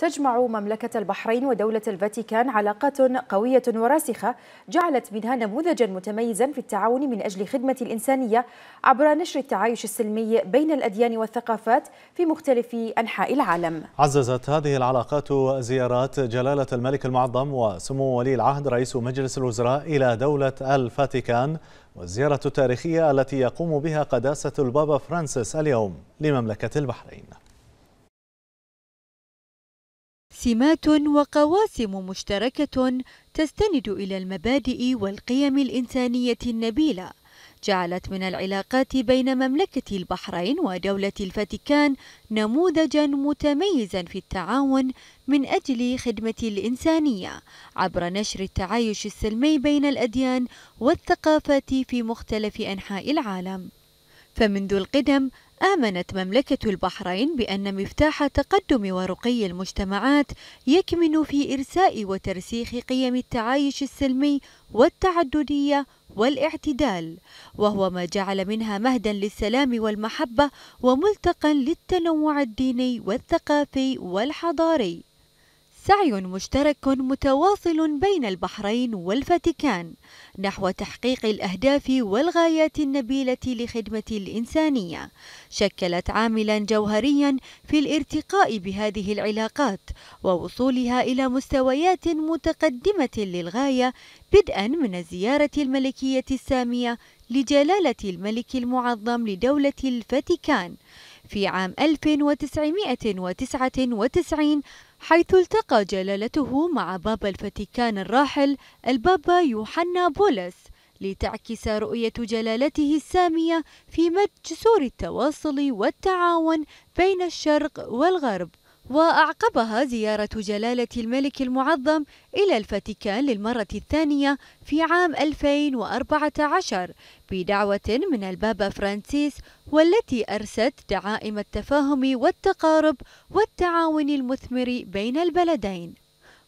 تجمع مملكة البحرين ودولة الفاتيكان علاقات قوية وراسخة جعلت منها نموذجا متميزا في التعاون من أجل خدمة الإنسانية عبر نشر التعايش السلمي بين الأديان والثقافات في مختلف أنحاء العالم عززت هذه العلاقات زيارات جلالة الملك المعظم وسمو ولي العهد رئيس مجلس الوزراء إلى دولة الفاتيكان والزيارة التاريخية التي يقوم بها قداسة البابا فرانسيس اليوم لمملكة البحرين سمات وقواسم مشتركة تستند إلى المبادئ والقيم الإنسانية النبيلة جعلت من العلاقات بين مملكة البحرين ودولة الفاتيكان نموذجا متميزا في التعاون من أجل خدمة الإنسانية عبر نشر التعايش السلمي بين الأديان والثقافات في مختلف أنحاء العالم فمنذ القدم آمنت مملكة البحرين بأن مفتاح تقدم ورقي المجتمعات يكمن في إرساء وترسيخ قيم التعايش السلمي والتعددية والاعتدال، وهو ما جعل منها مهدا للسلام والمحبة وملتقا للتنوع الديني والثقافي والحضاري. سعي مشترك متواصل بين البحرين والفاتيكان نحو تحقيق الأهداف والغايات النبيلة لخدمة الإنسانية شكلت عاملا جوهريا في الارتقاء بهذه العلاقات ووصولها إلى مستويات متقدمة للغاية بدءا من الزيارة الملكية السامية لجلالة الملك المعظم لدولة الفاتيكان في عام 1999 حيث التقى جلالته مع بابا الفاتيكان الراحل البابا يوحنا بولس لتعكس رؤية جلالته السامية في مد جسور التواصل والتعاون بين الشرق والغرب وأعقبها زيارة جلالة الملك المعظم إلى الفاتيكان للمرة الثانية في عام 2014 بدعوة من البابا فرانسيس والتي أرست دعائم التفاهم والتقارب والتعاون المثمر بين البلدين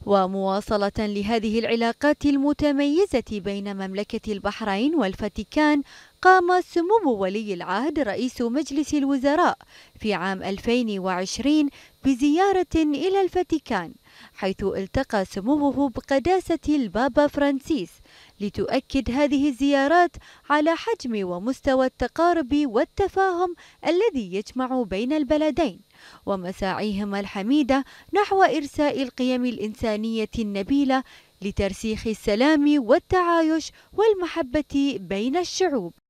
ومواصلة لهذه العلاقات المتميزة بين مملكة البحرين والفاتيكان قام سمو ولي العهد رئيس مجلس الوزراء في عام 2020 بزيارة إلى الفاتيكان حيث التقى سموه بقداسة البابا فرانسيس لتؤكد هذه الزيارات على حجم ومستوى التقارب والتفاهم الذي يجمع بين البلدين ومساعيهما الحميدة نحو إرساء القيم الإنسانية النبيلة لترسيخ السلام والتعايش والمحبة بين الشعوب